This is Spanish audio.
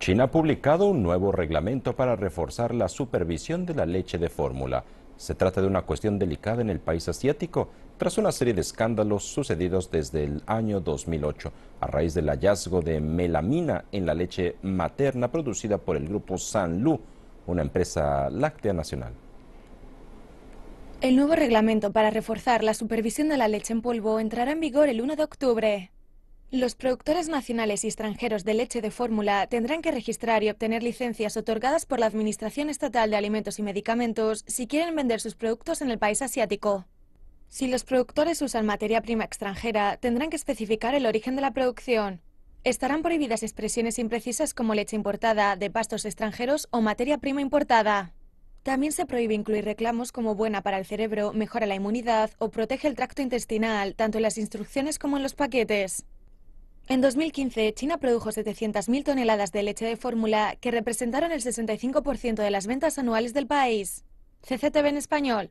China ha publicado un nuevo reglamento para reforzar la supervisión de la leche de fórmula. Se trata de una cuestión delicada en el país asiático, tras una serie de escándalos sucedidos desde el año 2008, a raíz del hallazgo de melamina en la leche materna producida por el grupo Sanlu, una empresa láctea nacional. El nuevo reglamento para reforzar la supervisión de la leche en polvo entrará en vigor el 1 de octubre. Los productores nacionales y extranjeros de leche de fórmula tendrán que registrar y obtener licencias otorgadas por la Administración Estatal de Alimentos y Medicamentos si quieren vender sus productos en el país asiático. Si los productores usan materia prima extranjera, tendrán que especificar el origen de la producción. Estarán prohibidas expresiones imprecisas como leche importada, de pastos extranjeros o materia prima importada. También se prohíbe incluir reclamos como buena para el cerebro, mejora la inmunidad o protege el tracto intestinal, tanto en las instrucciones como en los paquetes. En 2015, China produjo 700.000 toneladas de leche de fórmula que representaron el 65% de las ventas anuales del país. CCTV en español.